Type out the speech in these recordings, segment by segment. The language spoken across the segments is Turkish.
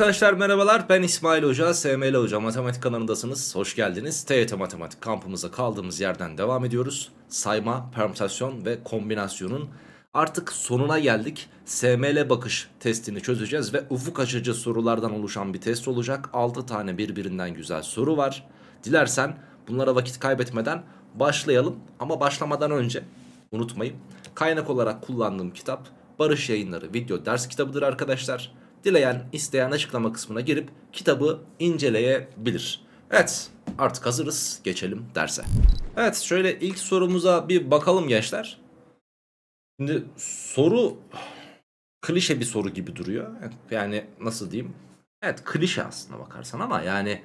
arkadaşlar merhabalar ben İsmail Hoca, SML Hoca matematik kanalındasınız. Hoş geldiniz. TYT e e Matematik kampımıza kaldığımız yerden devam ediyoruz. Sayma, permütasyon ve kombinasyonun artık sonuna geldik. SML bakış testini çözeceğiz ve ufuk açıcı sorulardan oluşan bir test olacak. 6 tane birbirinden güzel soru var. Dilersen bunlara vakit kaybetmeden başlayalım ama başlamadan önce unutmayın. Kaynak olarak kullandığım kitap Barış Yayınları video ders kitabıdır arkadaşlar dileyen isteyen açıklama kısmına girip kitabı inceleyebilir. Evet artık hazırız geçelim derse. Evet şöyle ilk sorumuza bir bakalım gençler. Şimdi soru klişe bir soru gibi duruyor. Yani nasıl diyeyim? Evet klişe aslında bakarsan ama yani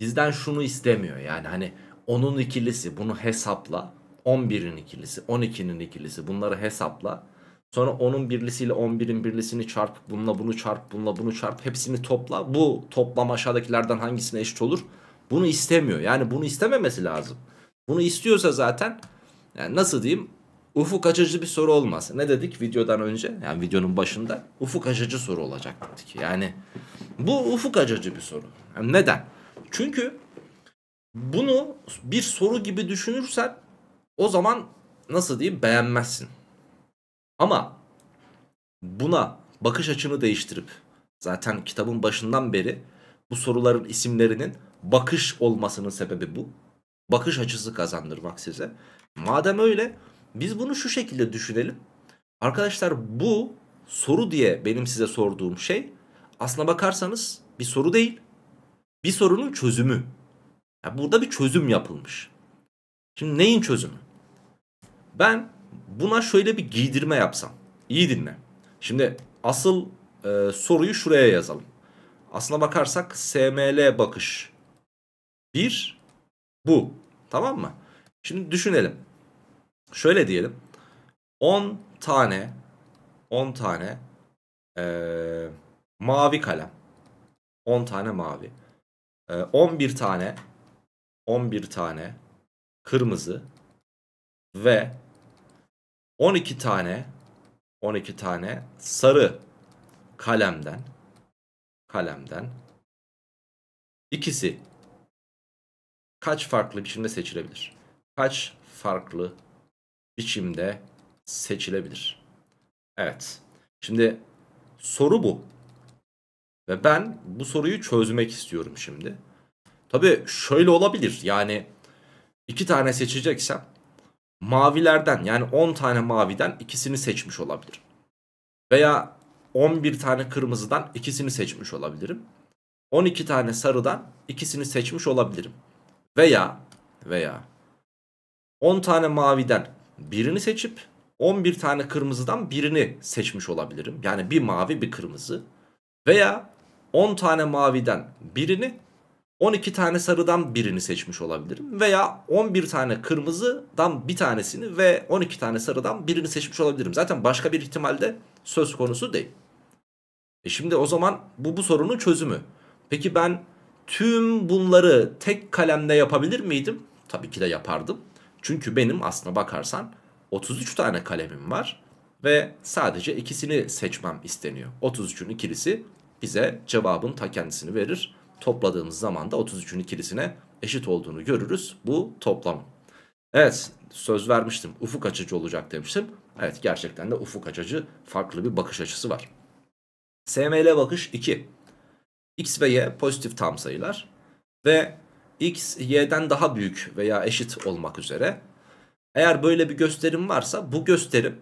bizden şunu istemiyor. Yani hani onun ikilisi bunu hesapla. 11'in ikilisi, 12'nin ikilisi bunları hesapla. Sonra onun birlisiyle 11'in birlisini çarp. Bununla bunu çarp. Bununla bunu çarp. Hepsini topla. Bu toplam aşağıdakilerden hangisine eşit olur? Bunu istemiyor. Yani bunu istememesi lazım. Bunu istiyorsa zaten yani nasıl diyeyim? Ufuk açıcı bir soru olmaz. Ne dedik videodan önce? Yani videonun başında ufuk açıcı soru olacak dedik. Yani bu ufuk açıcı bir soru. Yani neden? Çünkü bunu bir soru gibi düşünürsen o zaman nasıl diyeyim beğenmezsin. Ama buna bakış açını değiştirip zaten kitabın başından beri bu soruların isimlerinin bakış olmasının sebebi bu. Bakış açısı kazandırmak size. Madem öyle biz bunu şu şekilde düşünelim. Arkadaşlar bu soru diye benim size sorduğum şey aslına bakarsanız bir soru değil. Bir sorunun çözümü. Yani burada bir çözüm yapılmış. Şimdi neyin çözümü? Ben Buna şöyle bir giydirme yapsam. İyi dinle. Şimdi asıl e, soruyu şuraya yazalım. Aslına bakarsak SML bakış. Bir bu. Tamam mı? Şimdi düşünelim. Şöyle diyelim. 10 tane 10 tane e, mavi kalem. 10 tane mavi. E, 11 tane 11 tane kırmızı ve 12 tane 12 tane sarı kalemden kalemden ikisi kaç farklı biçimde seçilebilir? Kaç farklı biçimde seçilebilir? Evet. Şimdi soru bu. Ve ben bu soruyu çözmek istiyorum şimdi. Tabii şöyle olabilir. Yani iki tane seçeceksem mavilerden yani 10 tane maviden ikisini seçmiş olabilirim Veya 11 tane kırmızıdan ikisini seçmiş olabilirim. 12 tane sarıdan ikisini seçmiş olabilirim. Veya veya 10 tane maviden birini seçip 11 tane kırmızıdan birini seçmiş olabilirim. Yani bir mavi bir kırmızı. Veya 10 tane maviden birini 12 tane sarıdan birini seçmiş olabilirim veya 11 tane kırmızıdan bir tanesini ve 12 tane sarıdan birini seçmiş olabilirim. Zaten başka bir ihtimalde söz konusu değil. E şimdi o zaman bu bu sorunun çözümü. Peki ben tüm bunları tek kalemle yapabilir miydim? Tabii ki de yapardım. Çünkü benim aslına bakarsan 33 tane kalemim var ve sadece ikisini seçmem isteniyor. 33'ün ikilisi bize cevabın ta kendisini verir topladığımız zaman da 33'ün ikilisine eşit olduğunu görürüz bu toplam. Evet söz vermiştim ufuk açıcı olacak demiştim. Evet gerçekten de ufuk açıcı farklı bir bakış açısı var. SML bakış 2. X ve Y pozitif tam sayılar ve X Y'den daha büyük veya eşit olmak üzere. Eğer böyle bir gösterim varsa bu gösterim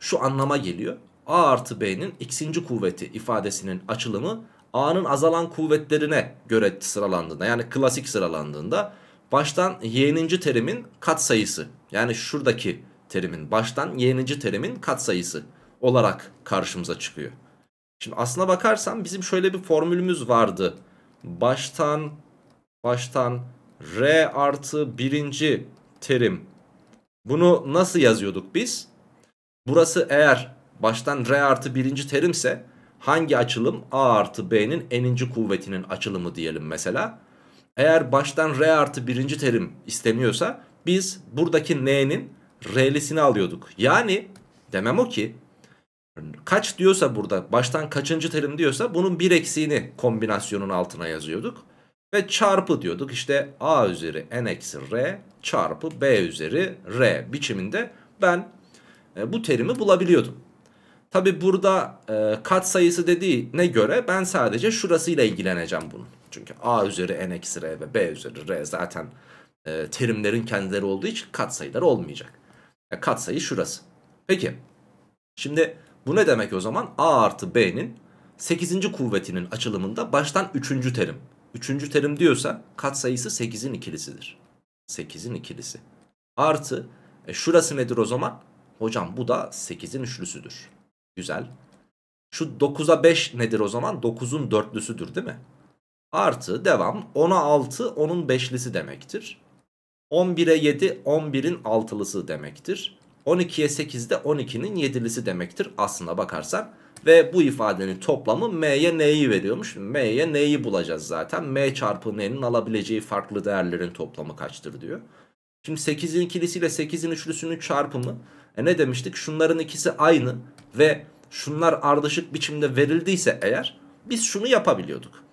şu anlama geliyor. A artı B'nin x'inci kuvveti ifadesinin açılımı A'nın azalan kuvvetlerine göre sıralandığında yani klasik sıralandığında baştan y'ninci terimin katsayısı yani şuradaki terimin baştan y'ninci terimin katsayısı olarak karşımıza çıkıyor. Şimdi aslına bakarsan bizim şöyle bir formülümüz vardı. Baştan baştan r artı birinci terim. Bunu nasıl yazıyorduk biz? Burası eğer baştan r artı birinci terimse hangi açılım a artı b'nin n'inci kuvvetinin açılımı diyelim mesela. Eğer baştan r artı birinci terim isteniyorsa biz buradaki n'nin r'lisini alıyorduk. Yani demem o ki kaç diyorsa burada baştan kaçıncı terim diyorsa bunun bir eksiğini kombinasyonun altına yazıyorduk. Ve çarpı diyorduk işte a üzeri n eksi r çarpı b üzeri r biçiminde ben e, bu terimi bulabiliyordum. Tabi burada e, kat sayısı dediğine göre ben sadece şurasıyla ilgileneceğim bunun. Çünkü a üzeri n eksi r ve b üzeri r zaten e, terimlerin kendileri olduğu için kat sayılar olmayacak. Yani e, kat sayı şurası. Peki şimdi bu ne demek o zaman? a artı b'nin 8. kuvvetinin açılımında baştan 3. terim. 3. terim diyorsa kat sayısı 8'in ikilisidir. 8'in ikilisi. Artı e, şurası nedir o zaman? Hocam bu da 8'in üçlüsüdür. Güzel. Şu 9'a 5 nedir o zaman? 9'un dörtlüsüdür değil mi? Artı devam. 10'a 6 onun beşlisi demektir. 11'e 7 11'in altılısı demektir. 12'ye 8 de 12'nin yedilisi demektir aslında bakarsan. Ve bu ifadenin toplamı m'ye n'yi veriyormuş. m'ye n'yi bulacağız zaten. m çarpı n'nin alabileceği farklı değerlerin toplamı kaçtır diyor. Şimdi 8'in ikilisiyle 8'in üçlüsünün çarpımı. E ne demiştik? Şunların ikisi aynı ve şunlar ardışık biçimde verildiyse eğer biz şunu yapabiliyorduk.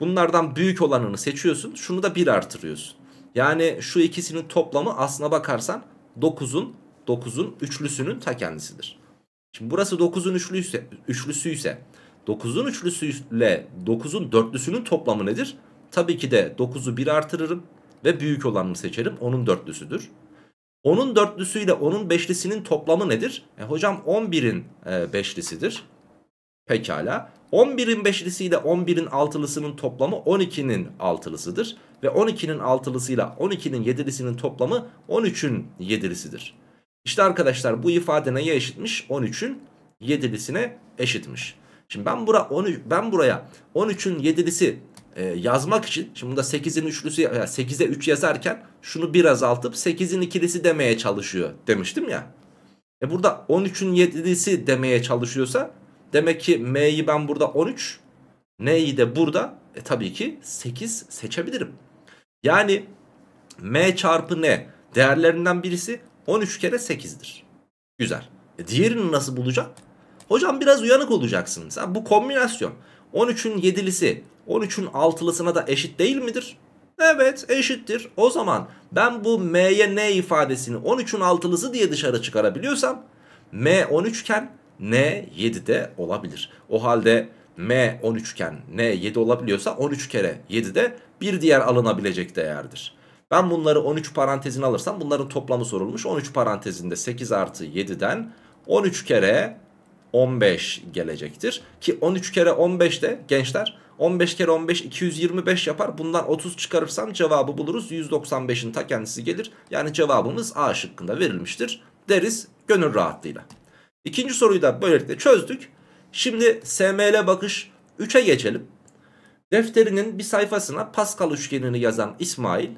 Bunlardan büyük olanını seçiyorsun şunu da 1 artırıyorsun. Yani şu ikisinin toplamı aslına bakarsan 9'un 9'un üçlüsünün ta kendisidir. Şimdi burası 9'un üçlüyse, üçlüsüyse 9'un üçlüsüyle 9'un dörtlüsünün toplamı nedir? Tabii ki de 9'u 1 artırırım ve büyük olanını seçerim. Onun dörtlüsüdür. Onun dörtlüsüyle onun beşlisinin toplamı nedir? E, hocam 11'in e, beşlisidir. Pekala. 11'in beşlisiyle 11'in altılısının toplamı 12'nin altılısıdır. Ve 12'nin altılısıyla 12'nin yedilisinin toplamı 13'ün yedilisidir. İşte arkadaşlar bu ifade neye eşitmiş? 13'ün yedilisine eşitmiş. Şimdi ben bura 13 ben buraya 13'ün yedilisi e, yazmak için şimdi bunda 8'in üçlüsü yani 8'e 3 yazarken şunu bir azaltıp 8'in ikilisi demeye çalışıyor demiştim ya. E burada 13'ün 7'lisi demeye çalışıyorsa demek ki M'yi ben burada 13 N'yi de burada e tabii ki 8 seçebilirim. Yani M çarpı N değerlerinden birisi 13 kere 8'dir. Güzel. E diğerini nasıl bulacak Hocam biraz uyanık olacaksınız Sen bu kombinasyon. 13'ün 7'lisi 13'ün 6'lısına da eşit değil midir? Evet eşittir. O zaman ben bu m'ye n ifadesini 13'ün 6'lısı diye dışarı çıkarabiliyorsam m 13 iken n 7 de olabilir. O halde m 13 iken n 7 olabiliyorsa 13 kere 7 de bir diğer alınabilecek değerdir. Ben bunları 13 parantezine alırsam bunların toplamı sorulmuş. 13 parantezinde 8 artı 7'den 13 kere 15 gelecektir. Ki 13 kere 15 de gençler 15 kere 15 225 yapar. Bundan 30 çıkarırsam cevabı buluruz. 195'in ta kendisi gelir. Yani cevabımız A şıkkında verilmiştir deriz gönül rahatlığıyla. İkinci soruyu da böylelikle çözdük. Şimdi SML bakış 3'e geçelim. Defterinin bir sayfasına Pascal üçgenini yazan İsmail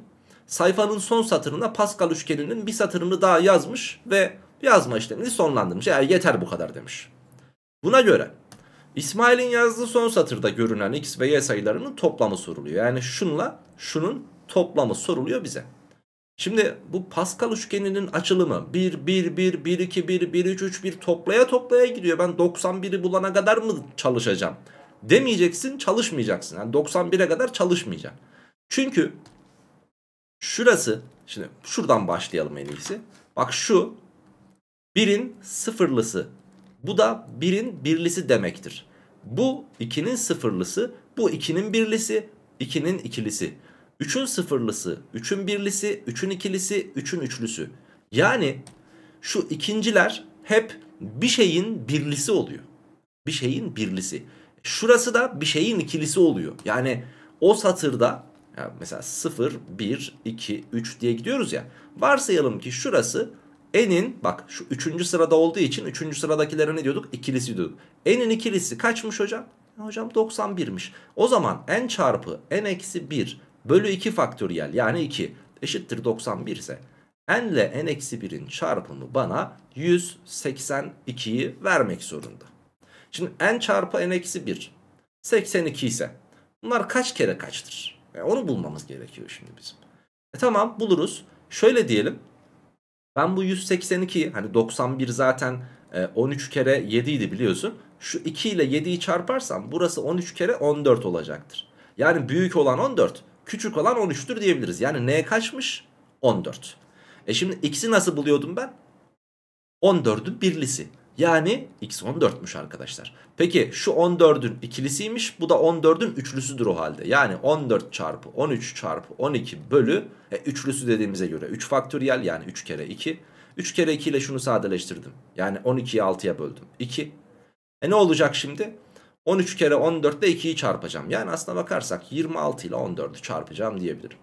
sayfanın son satırına Pascal üçgeninin bir satırını daha yazmış ve yazma işlemini sonlandırmış. Yani yeter bu kadar demiş. Buna göre İsmail'in yazdığı son satırda görünen x ve y sayılarının toplamı soruluyor. Yani şunla şunun toplamı soruluyor bize. Şimdi bu Pascal üçgeninin açılımı 1, 1, 1, 1, 2, 1, 1, 3, 3, 1 toplaya toplaya gidiyor. Ben 91'i bulana kadar mı çalışacağım? Demeyeceksin çalışmayacaksın. Yani 91'e kadar çalışmayacaksın. Çünkü şurası şimdi şuradan başlayalım en iyisi. Bak şu 1'in sıfırlısı bu da birin birlisi demektir. Bu ikinin sıfırlısı, bu ikinin birlisi, ikinin ikilisi. üçün sıfırlısı, üçün birlisi, üçün ikilisi, üçün üçlüsü. Yani şu ikinciler hep bir şeyin birlisi oluyor. Bir şeyin birlisi. Şurası da bir şeyin ikilisi oluyor. Yani o satırda mesela 0, 1, 2, 3 diye gidiyoruz ya. Varsayalım ki şurası N'in bak şu üçüncü sırada olduğu için üçüncü sıradakilere ne diyorduk? İkilisi diyorduk. N'in ikilisi kaçmış hocam? Hocam 91'miş. O zaman N çarpı N eksi 1 bölü 2 faktöriyel yani 2 eşittir 91 ise N ile N eksi 1'in çarpımı bana 182'yi vermek zorunda. Şimdi N çarpı N eksi 1 82 ise bunlar kaç kere kaçtır? Yani e, onu bulmamız gerekiyor şimdi bizim. E tamam buluruz. Şöyle diyelim ben bu 182 hani 91 zaten 13 e, kere 7 idi biliyorsun. Şu 2 ile 7'yi çarparsam burası 13 kere 14 olacaktır. Yani büyük olan 14 küçük olan 13'tür diyebiliriz. Yani n kaçmış? 14. E şimdi x'i nasıl buluyordum ben? 14'ün birlisi. Yani x 14'müş arkadaşlar. Peki şu 14'ün ikilisiymiş bu da 14'ün üçlüsüdür o halde. Yani 14 çarpı 13 çarpı 12 bölü e, üçlüsü dediğimize göre 3 faktöriyel yani 3 kere 2. 3 kere 2 ile şunu sadeleştirdim. Yani 12'yi 6'ya böldüm. 2. E ne olacak şimdi? 13 kere 14 ile 2'yi çarpacağım. Yani aslına bakarsak 26 ile 14'ü çarpacağım diyebilirim.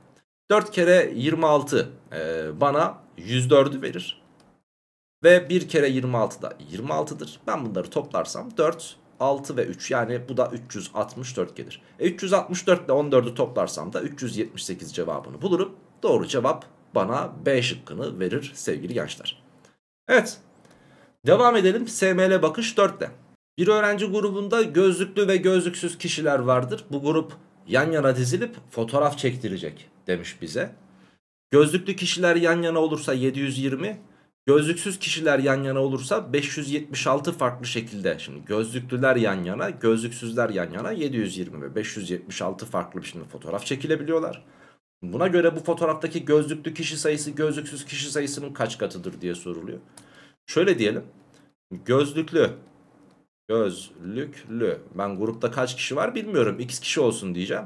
4 kere 26 e, bana 104'ü verir. Ve 1 kere 26 da 26'dır. Ben bunları toplarsam 4, 6 ve 3 yani bu da 364 gelir. E 364 ile 14'ü toplarsam da 378 cevabını bulurum. Doğru cevap bana B şıkkını verir sevgili gençler. Evet devam edelim SML bakış 4'te. Bir öğrenci grubunda gözlüklü ve gözlüksüz kişiler vardır. Bu grup yan yana dizilip fotoğraf çektirecek demiş bize. Gözlüklü kişiler yan yana olursa 720, Gözlüksüz kişiler yan yana olursa 576 farklı şekilde. Şimdi gözlüklüler yan yana, gözlüksüzler yan yana 720 ve 576 farklı şimdi fotoğraf çekilebiliyorlar. Buna göre bu fotoğraftaki gözlüklü kişi sayısı gözlüksüz kişi sayısının kaç katıdır diye soruluyor. Şöyle diyelim. Gözlüklü. Gözlüklü. Ben grupta kaç kişi var bilmiyorum. X kişi olsun diyeceğim.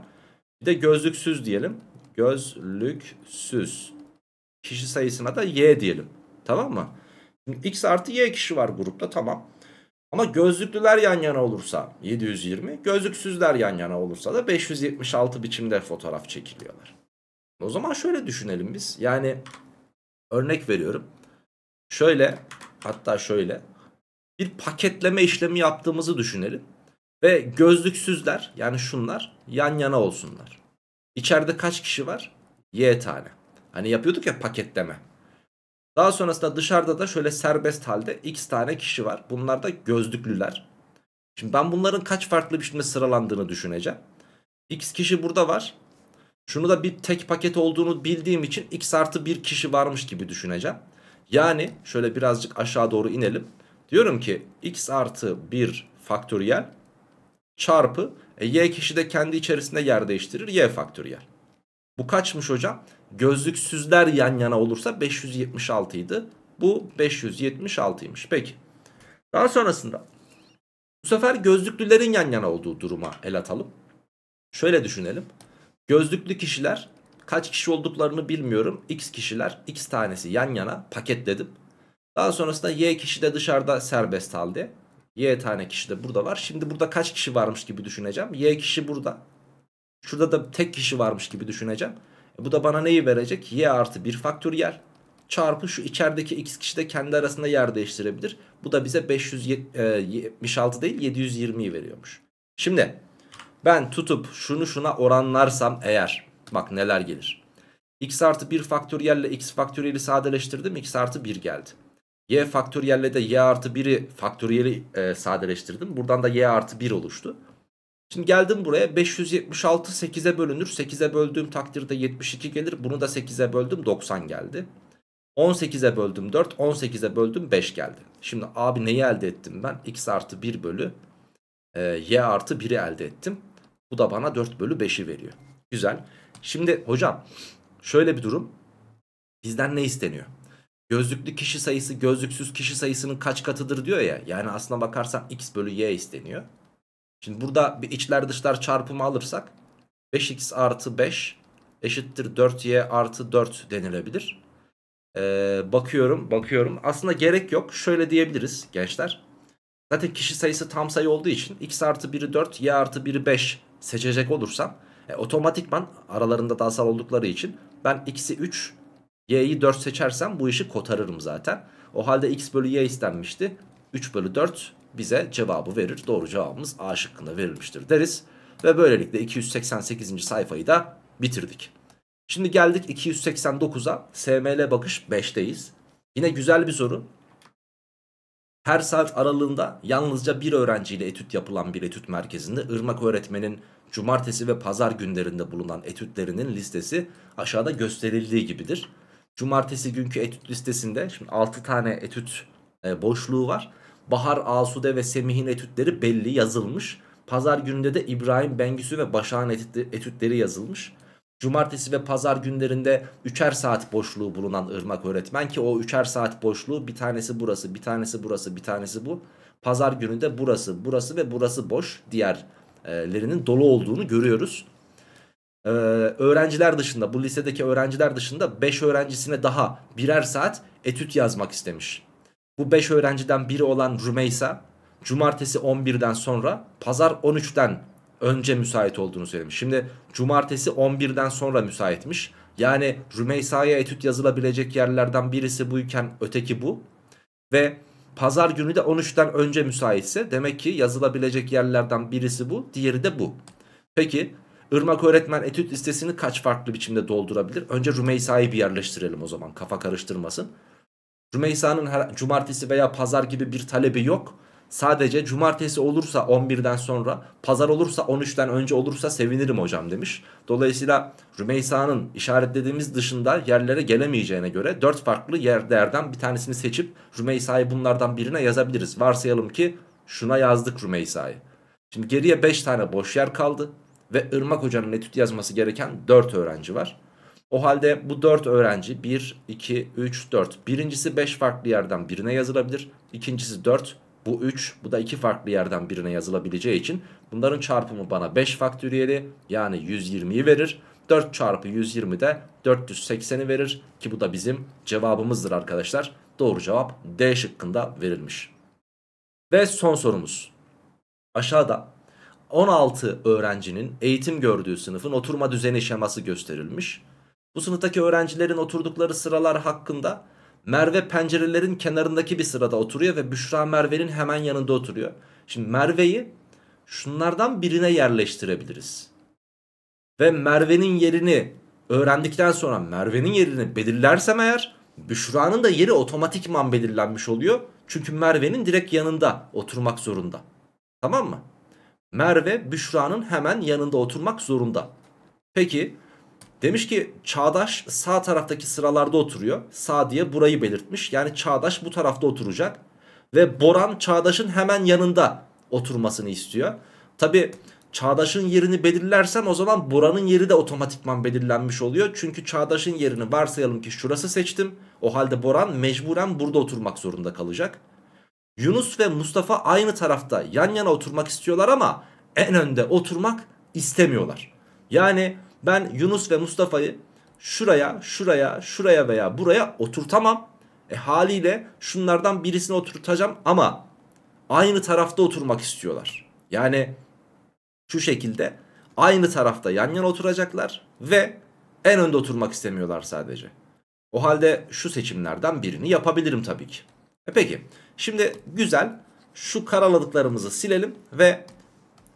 Bir de gözlüksüz diyelim. Gözlüksüz. Kişi sayısına da Y diyelim. Tamam mı? Şimdi x artı y kişi var grupta tamam. Ama gözlüklüler yan yana olursa 720, gözlüksüzler yan yana olursa da 576 biçimde fotoğraf çekiliyorlar. O zaman şöyle düşünelim biz. Yani örnek veriyorum. Şöyle hatta şöyle bir paketleme işlemi yaptığımızı düşünelim. Ve gözlüksüzler yani şunlar yan yana olsunlar. İçeride kaç kişi var? Y tane. Hani yapıyorduk ya paketleme. Daha sonrasında dışarıda da şöyle serbest halde x tane kişi var. Bunlar da gözlüklüler. Şimdi ben bunların kaç farklı biçimde sıralandığını düşüneceğim. X kişi burada var. Şunu da bir tek paket olduğunu bildiğim için x artı bir kişi varmış gibi düşüneceğim. Yani şöyle birazcık aşağı doğru inelim. Diyorum ki x artı bir faktöriyel çarpı e, y kişi de kendi içerisinde yer değiştirir y faktöriyel. Bu kaçmış hocam? gözlüksüzler yan yana olursa 576 idi. Bu 576'ymış. Peki. Daha sonrasında bu sefer gözlüklülerin yan yana olduğu duruma el atalım. Şöyle düşünelim. Gözlüklü kişiler kaç kişi olduklarını bilmiyorum. X kişiler X tanesi yan yana paketledim. Daha sonrasında Y kişi de dışarıda serbest halde. Y tane kişi de burada var. Şimdi burada kaç kişi varmış gibi düşüneceğim. Y kişi burada. Şurada da tek kişi varmış gibi düşüneceğim. E, bu da bana neyi verecek? Y artı 1 faktöriyel çarpı şu içerideki x kişi de kendi arasında yer değiştirebilir. Bu da bize 576 e, değil 720'yi veriyormuş. Şimdi ben tutup şunu şuna oranlarsam eğer bak neler gelir. x artı 1 faktöriyelle x faktöriyeli sadeleştirdim x artı 1 geldi. y faktöriyelle de y artı 1'i faktöriyeli e, sadeleştirdim. Buradan da y artı 1 oluştu. Şimdi geldim buraya 576 8'e bölünür. 8'e böldüğüm takdirde 72 gelir. Bunu da 8'e böldüm 90 geldi. 18'e böldüm 4, 18'e böldüm 5 geldi. Şimdi abi neyi elde ettim ben? x artı 1 bölü e, y artı 1'i elde ettim. Bu da bana 4 bölü 5'i veriyor. Güzel. Şimdi hocam şöyle bir durum. Bizden ne isteniyor? Gözlüklü kişi sayısı gözlüksüz kişi sayısının kaç katıdır diyor ya. Yani aslına bakarsan x bölü y isteniyor. Şimdi burada bir içler dışlar çarpımı alırsak 5x artı 5 eşittir 4y artı 4 denilebilir. Ee, bakıyorum bakıyorum aslında gerek yok şöyle diyebiliriz gençler. Zaten kişi sayısı tam sayı olduğu için x artı 1'i 4 y artı 1'i 5 seçecek olursam e, otomatikman aralarında dalsal oldukları için ben x'i 3 y'yi 4 seçersem bu işi kotarırım zaten. O halde x bölü y istenmişti. 3 bölü 4 bize cevabı verir. Doğru cevabımız A şıkkında verilmiştir deriz. Ve böylelikle 288. sayfayı da bitirdik. Şimdi geldik 289'a. SML bakış 5'teyiz. Yine güzel bir soru. Her saat aralığında yalnızca bir öğrenciyle etüt yapılan bir etüt merkezinde Irmak öğretmenin cumartesi ve pazar günlerinde bulunan etütlerinin listesi aşağıda gösterildiği gibidir. Cumartesi günkü etüt listesinde şimdi 6 tane etüt e, boşluğu var. Bahar Asude ve Semih'in etütleri belli yazılmış. Pazar gününde de İbrahim Bengüsü ve Başak'ın etütleri yazılmış. Cumartesi ve pazar günlerinde üçer saat boşluğu bulunan Irmak öğretmen ki o üçer saat boşluğu bir tanesi burası, bir tanesi burası, bir tanesi bu. Pazar gününde burası, burası ve burası boş. Diğerlerinin dolu olduğunu görüyoruz. Ee, öğrenciler dışında, bu lisedeki öğrenciler dışında 5 öğrencisine daha birer saat etüt yazmak istemiş. Bu 5 öğrenciden biri olan Rümeysa cumartesi 11'den sonra pazar 13'ten önce müsait olduğunu söylemiş. Şimdi cumartesi 11'den sonra müsaitmiş. Yani Rümeysa'ya etüt yazılabilecek yerlerden birisi buyken öteki bu. Ve pazar günü de 13'ten önce müsaitse demek ki yazılabilecek yerlerden birisi bu, diğeri de bu. Peki Irmak öğretmen etüt listesini kaç farklı biçimde doldurabilir? Önce Rümeysa'yı bir yerleştirelim o zaman kafa karıştırmasın. Rümeysa'nın cumartesi veya pazar gibi bir talebi yok. Sadece cumartesi olursa 11'den sonra, pazar olursa 13'ten önce olursa sevinirim hocam demiş. Dolayısıyla Rümeysa'nın işaretlediğimiz dışında yerlere gelemeyeceğine göre 4 farklı yer bir tanesini seçip Rümeysa'yı bunlardan birine yazabiliriz. Varsayalım ki şuna yazdık Rümeysa'yı. Şimdi geriye 5 tane boş yer kaldı ve Irmak Hoca'nın etüt yazması gereken 4 öğrenci var. O halde bu 4 öğrenci 1, 2, 3, 4. Birincisi 5 farklı yerden birine yazılabilir. İkincisi 4. Bu 3. Bu da 2 farklı yerden birine yazılabileceği için bunların çarpımı bana 5 faktöriyeli yani 120'yi verir. 4 çarpı 120 de 480'i verir ki bu da bizim cevabımızdır arkadaşlar. Doğru cevap D şıkkında verilmiş. Ve son sorumuz. Aşağıda 16 öğrencinin eğitim gördüğü sınıfın oturma düzeni şeması gösterilmiş. Bu sınıftaki öğrencilerin oturdukları sıralar hakkında Merve pencerelerin kenarındaki bir sırada oturuyor ve Büşra Merve'nin hemen yanında oturuyor. Şimdi Merve'yi şunlardan birine yerleştirebiliriz. Ve Merve'nin yerini öğrendikten sonra Merve'nin yerini belirlersem eğer Büşra'nın da yeri otomatikman belirlenmiş oluyor. Çünkü Merve'nin direkt yanında oturmak zorunda. Tamam mı? Merve Büşra'nın hemen yanında oturmak zorunda. Peki Demiş ki Çağdaş sağ taraftaki sıralarda oturuyor. Sağ diye burayı belirtmiş. Yani Çağdaş bu tarafta oturacak. Ve Boran Çağdaş'ın hemen yanında oturmasını istiyor. Tabi Çağdaş'ın yerini belirlersem o zaman Boran'ın yeri de otomatikman belirlenmiş oluyor. Çünkü Çağdaş'ın yerini varsayalım ki şurası seçtim. O halde Boran mecburen burada oturmak zorunda kalacak. Yunus ve Mustafa aynı tarafta yan yana oturmak istiyorlar ama en önde oturmak istemiyorlar. Yani ben Yunus ve Mustafa'yı şuraya, şuraya, şuraya veya buraya oturtamam. E haliyle şunlardan birisini oturtacağım ama aynı tarafta oturmak istiyorlar. Yani şu şekilde aynı tarafta yan yana oturacaklar ve en önde oturmak istemiyorlar sadece. O halde şu seçimlerden birini yapabilirim tabii ki. E peki şimdi güzel şu karaladıklarımızı silelim ve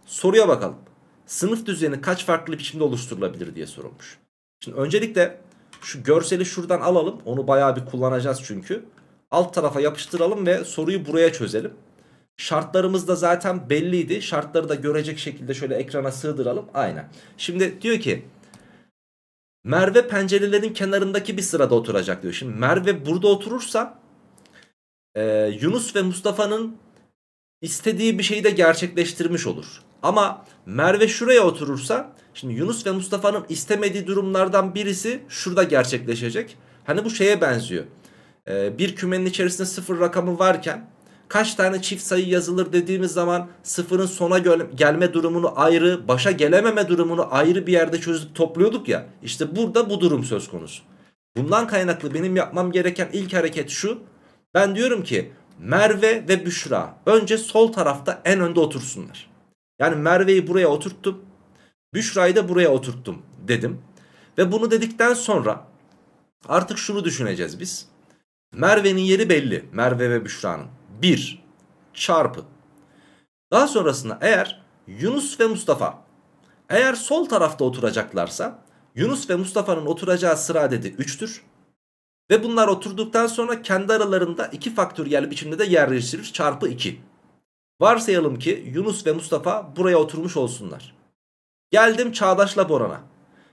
soruya bakalım sınıf düzeni kaç farklı biçimde oluşturulabilir diye sorulmuş. Şimdi öncelikle şu görseli şuradan alalım. Onu bayağı bir kullanacağız çünkü. Alt tarafa yapıştıralım ve soruyu buraya çözelim. Şartlarımız da zaten belliydi. Şartları da görecek şekilde şöyle ekrana sığdıralım. Aynen. Şimdi diyor ki Merve pencerelerin kenarındaki bir sırada oturacak diyor. Şimdi Merve burada oturursa e, Yunus ve Mustafa'nın istediği bir şeyi de gerçekleştirmiş olur. Ama Merve şuraya oturursa şimdi Yunus ve Mustafa'nın istemediği durumlardan birisi şurada gerçekleşecek. Hani bu şeye benziyor. Ee, bir kümenin içerisinde sıfır rakamı varken kaç tane çift sayı yazılır dediğimiz zaman sıfırın sona gelme durumunu ayrı, başa gelememe durumunu ayrı bir yerde çözüp topluyorduk ya. İşte burada bu durum söz konusu. Bundan kaynaklı benim yapmam gereken ilk hareket şu. Ben diyorum ki Merve ve Büşra önce sol tarafta en önde otursunlar. Yani Merve'yi buraya oturttum. Büşra'yı da buraya oturttum dedim. Ve bunu dedikten sonra artık şunu düşüneceğiz biz. Merve'nin yeri belli. Merve ve Büşra'nın. 1 çarpı. Daha sonrasında eğer Yunus ve Mustafa eğer sol tarafta oturacaklarsa Yunus ve Mustafa'nın oturacağı sıra dedi 3'tür. Ve bunlar oturduktan sonra kendi aralarında 2 faktöriyel biçimde de yerleştirir çarpı 2. Varsayalım ki Yunus ve Mustafa buraya oturmuş olsunlar. Geldim Çağdaş'la Boran'a.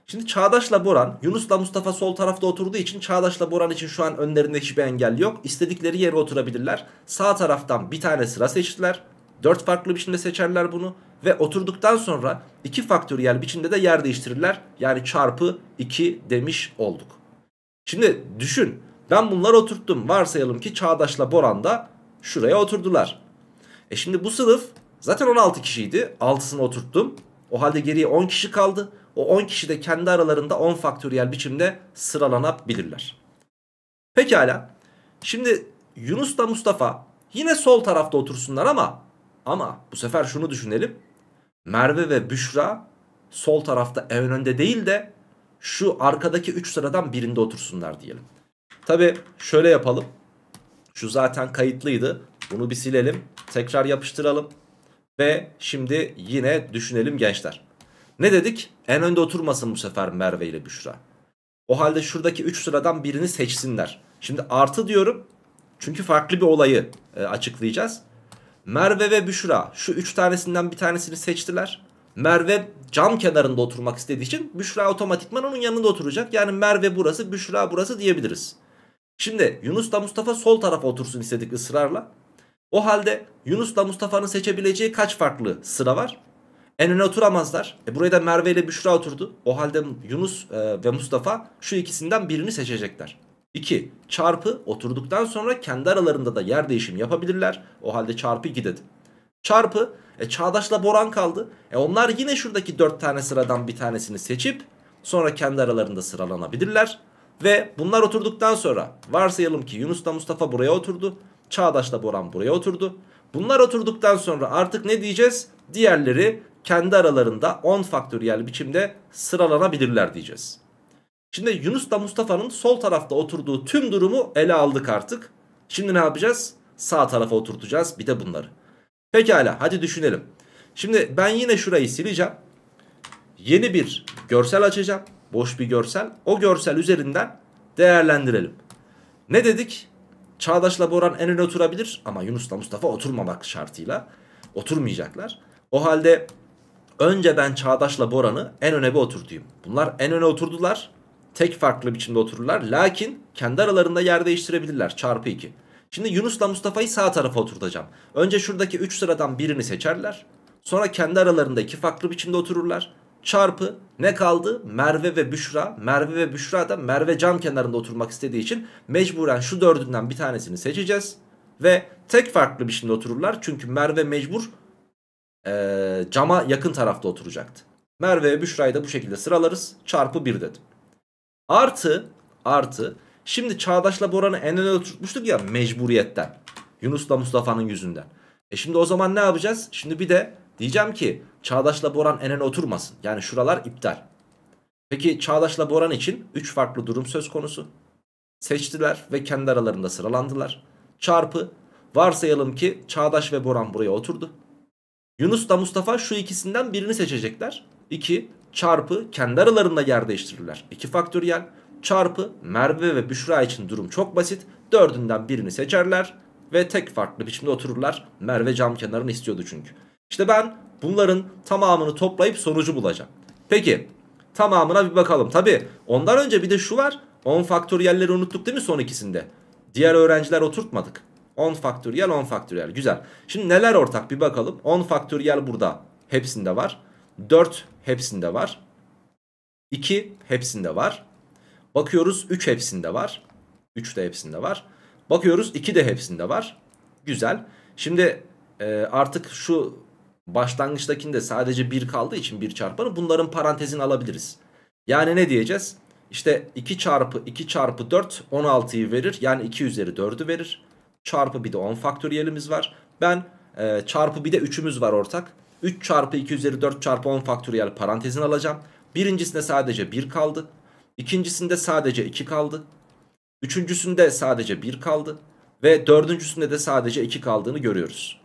Şimdi Çağdaş'la Boran, Yunus'la Mustafa sol tarafta oturduğu için Çağdaş'la Boran için şu an önlerinde hiçbir engel yok. İstedikleri yere oturabilirler. Sağ taraftan bir tane sıra seçtiler. Dört farklı biçimde seçerler bunu. Ve oturduktan sonra iki faktöriyel biçimde de yer değiştirirler. Yani çarpı 2 demiş olduk. Şimdi düşün. Ben bunları oturttum. Varsayalım ki Çağdaş'la Boran da şuraya oturdular. E şimdi bu sınıf zaten 16 kişiydi. 6'sını oturttum. O halde geriye 10 kişi kaldı. O 10 kişi de kendi aralarında 10 faktöriyel biçimde sıralanabilirler. Pekala. Şimdi Yunus da Mustafa yine sol tarafta otursunlar ama ama bu sefer şunu düşünelim. Merve ve Büşra sol tarafta en önde değil de şu arkadaki 3 sıradan birinde otursunlar diyelim. Tabi şöyle yapalım. Şu zaten kayıtlıydı. Bunu bir silelim. Tekrar yapıştıralım. Ve şimdi yine düşünelim gençler. Ne dedik? En önde oturmasın bu sefer Merve ile Büşra. O halde şuradaki 3 sıradan birini seçsinler. Şimdi artı diyorum. Çünkü farklı bir olayı e, açıklayacağız. Merve ve Büşra şu 3 tanesinden bir tanesini seçtiler. Merve cam kenarında oturmak istediği için Büşra otomatikman onun yanında oturacak. Yani Merve burası, Büşra burası diyebiliriz. Şimdi Yunus da Mustafa sol tarafa otursun istedik ısrarla. O halde Yunus'la Mustafa'nın seçebileceği kaç farklı sıra var? En öne oturamazlar. E buraya da Merve ile Büşra oturdu. O halde Yunus e, ve Mustafa şu ikisinden birini seçecekler. 2. Çarpı oturduktan sonra kendi aralarında da yer değişimi yapabilirler. O halde çarpı 2 dedi. Çarpı e, Çağdaş'la Boran kaldı. E onlar yine şuradaki 4 tane sıradan bir tanesini seçip sonra kendi aralarında sıralanabilirler. Ve bunlar oturduktan sonra varsayalım ki Yunus da Mustafa buraya oturdu. Çağdaş'la Boran buraya oturdu. Bunlar oturduktan sonra artık ne diyeceğiz? Diğerleri kendi aralarında 10 faktöriyel biçimde sıralanabilirler diyeceğiz. Şimdi Yunus da Mustafa'nın sol tarafta oturduğu tüm durumu ele aldık artık. Şimdi ne yapacağız? Sağ tarafa oturtacağız bir de bunları. Pekala hadi düşünelim. Şimdi ben yine şurayı sileceğim. Yeni bir görsel açacağım. Boş bir görsel. O görsel üzerinden değerlendirelim. Ne dedik? Çağdaş'la Boran en öne oturabilir ama Yunus'la Mustafa oturmamak şartıyla oturmayacaklar. O halde önce ben Çağdaş'la Boran'ı en öne bir oturtayım. Bunlar en öne oturdular. Tek farklı biçimde otururlar. Lakin kendi aralarında yer değiştirebilirler. Çarpı 2. Şimdi Yunus'la Mustafa'yı sağ tarafa oturtacağım. Önce şuradaki 3 sıradan birini seçerler. Sonra kendi aralarında iki farklı biçimde otururlar çarpı ne kaldı? Merve ve Büşra. Merve ve Büşra da Merve cam kenarında oturmak istediği için mecburen şu dördünden bir tanesini seçeceğiz. Ve tek farklı biçimde otururlar. Çünkü Merve mecbur e, cama yakın tarafta oturacaktı. Merve ve Büşra'yı da bu şekilde sıralarız. Çarpı 1 dedim. Artı, artı. Şimdi Çağdaş'la Boran'ı en öne oturtmuştuk ya mecburiyetten. Yunus'la Mustafa'nın yüzünden. E şimdi o zaman ne yapacağız? Şimdi bir de Diyeceğim ki Çağdaş'la Boran enene oturmasın. Yani şuralar iptal. Peki Çağdaş'la Boran için 3 farklı durum söz konusu. Seçtiler ve kendi aralarında sıralandılar. Çarpı varsayalım ki Çağdaş ve Boran buraya oturdu. Yunus da Mustafa şu ikisinden birini seçecekler. 2 çarpı kendi aralarında yer değiştirirler. 2 faktöriyel çarpı Merve ve Büşra için durum çok basit. Dördünden birini seçerler ve tek farklı biçimde otururlar. Merve cam kenarını istiyordu çünkü. İşte ben bunların tamamını toplayıp sonucu bulacağım. Peki tamamına bir bakalım. Tabi ondan önce bir de şu var. 10 faktöriyelleri unuttuk değil mi son ikisinde? Diğer öğrenciler oturtmadık. 10 faktöriyel 10 faktöriyel güzel. Şimdi neler ortak bir bakalım. 10 faktöriyel burada hepsinde var. 4 hepsinde var. 2 hepsinde var. Bakıyoruz 3 hepsinde var. 3 de hepsinde var. Bakıyoruz 2 de hepsinde var. Güzel. Şimdi e, artık şu Başlangıçtakinde sadece 1 kaldığı için 1 çarpanı bunların parantezini alabiliriz. Yani ne diyeceğiz? İşte 2 çarpı 2 çarpı 4 16'yı verir. Yani 2 üzeri 4'ü verir. Çarpı bir de 10 faktöriyelimiz var. Ben e, çarpı bir de 3'ümüz var ortak. 3 çarpı 2 üzeri 4 çarpı 10 faktöriyel parantezini alacağım. Birincisinde sadece 1 kaldı. İkincisinde sadece 2 kaldı. Üçüncüsünde sadece 1 kaldı. Ve dördüncüsünde de sadece 2 kaldığını görüyoruz.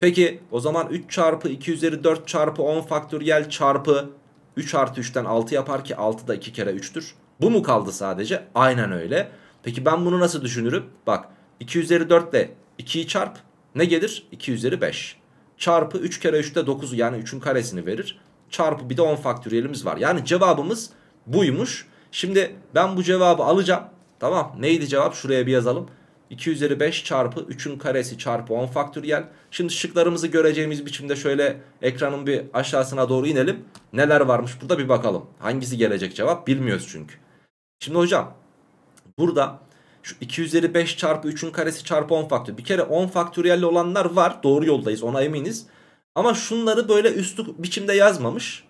Peki o zaman 3 çarpı 2 üzeri 4 çarpı 10 faktöriyel çarpı 3 artı 3'ten 6 yapar ki 6 da 2 kere 3'tür. Bu mu kaldı sadece? Aynen öyle. Peki ben bunu nasıl düşünürüm? Bak 2 üzeri 4 ile 2'yi çarp ne gelir? 2 üzeri 5. Çarpı 3 kere 3'te 9'u yani 3'ün karesini verir. Çarpı bir de 10 faktöriyelimiz var. Yani cevabımız buymuş. Şimdi ben bu cevabı alacağım. Tamam neydi cevap şuraya bir yazalım. 2 üzeri 5 çarpı 3'ün karesi çarpı 10 faktöriyel. Şimdi şıklarımızı göreceğimiz biçimde şöyle ekranın bir aşağısına doğru inelim. Neler varmış burada bir bakalım. Hangisi gelecek cevap bilmiyoruz çünkü. Şimdi hocam burada şu 2 üzeri 5 çarpı 3'ün karesi çarpı 10 faktöriyel. Bir kere 10 faktöriyelli olanlar var. Doğru yoldayız ona eminiz. Ama şunları böyle üstlük biçimde yazmamış.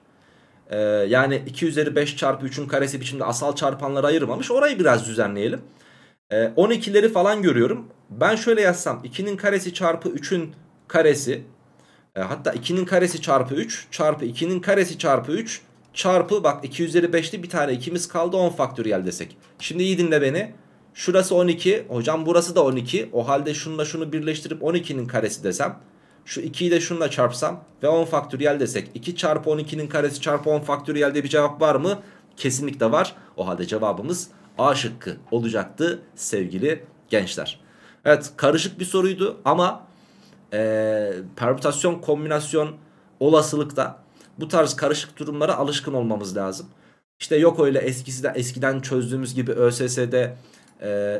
Ee, yani 2 üzeri 5 çarpı 3'ün karesi biçimde asal çarpanları ayırmamış. Orayı biraz düzenleyelim. 12'leri ee, falan görüyorum. Ben şöyle yazsam 2'nin karesi çarpı 3'ün karesi e, hatta 2'nin karesi çarpı 3 çarpı 2'nin karesi çarpı 3 çarpı bak 2 üzeri 5'li bir tane ikimiz kaldı 10 faktöriyel desek. Şimdi iyi dinle beni. Şurası 12. Hocam burası da 12. O halde şununla şunu birleştirip 12'nin karesi desem. Şu 2'yi de şununla çarpsam ve 10 faktöriyel desek. 2 çarpı 12'nin karesi çarpı 10 faktöriyelde bir cevap var mı? Kesinlikle var. O halde cevabımız A şıkkı olacaktı sevgili gençler. Evet karışık bir soruydu ama e, permütasyon kombinasyon olasılıkta bu tarz karışık durumlara alışkın olmamız lazım. İşte yok öyle eskisinden, eskiden çözdüğümüz gibi ÖSS'de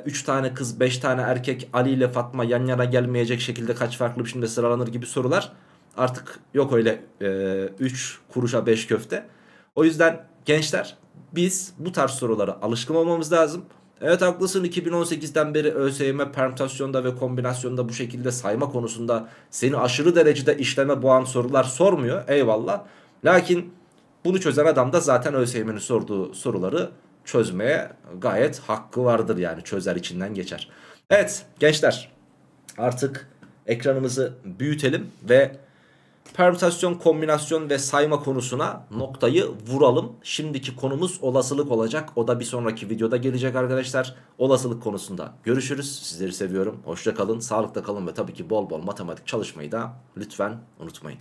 3 e, tane kız 5 tane erkek Ali ile Fatma yan yana gelmeyecek şekilde kaç farklı biçimde sıralanır gibi sorular artık yok öyle 3 e, kuruşa 5 köfte. O yüzden gençler biz bu tarz sorulara alışkın olmamız lazım. Evet haklısın 2018'den beri ÖSYM permütasyonda ve kombinasyonda bu şekilde sayma konusunda seni aşırı derecede işleme boğan sorular sormuyor eyvallah. Lakin bunu çözen adam da zaten ÖSYM'nin sorduğu soruları çözmeye gayet hakkı vardır yani çözer içinden geçer. Evet gençler artık ekranımızı büyütelim ve permütasyon, kombinasyon ve sayma konusuna noktayı vuralım. Şimdiki konumuz olasılık olacak. O da bir sonraki videoda gelecek arkadaşlar. Olasılık konusunda görüşürüz. Sizleri seviyorum. Hoşça kalın, sağlıkta kalın ve tabii ki bol bol matematik çalışmayı da lütfen unutmayın.